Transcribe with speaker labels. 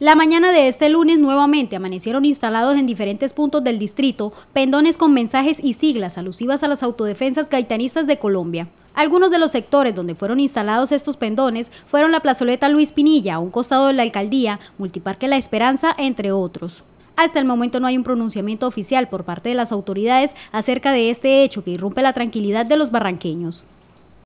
Speaker 1: La mañana de este lunes nuevamente amanecieron instalados en diferentes puntos del distrito pendones con mensajes y siglas alusivas a las autodefensas gaitanistas de Colombia. Algunos de los sectores donde fueron instalados estos pendones fueron la plazoleta Luis Pinilla, un costado de la alcaldía, Multiparque La Esperanza, entre otros. Hasta el momento no hay un pronunciamiento oficial por parte de las autoridades acerca de este hecho que irrumpe la tranquilidad de los barranqueños.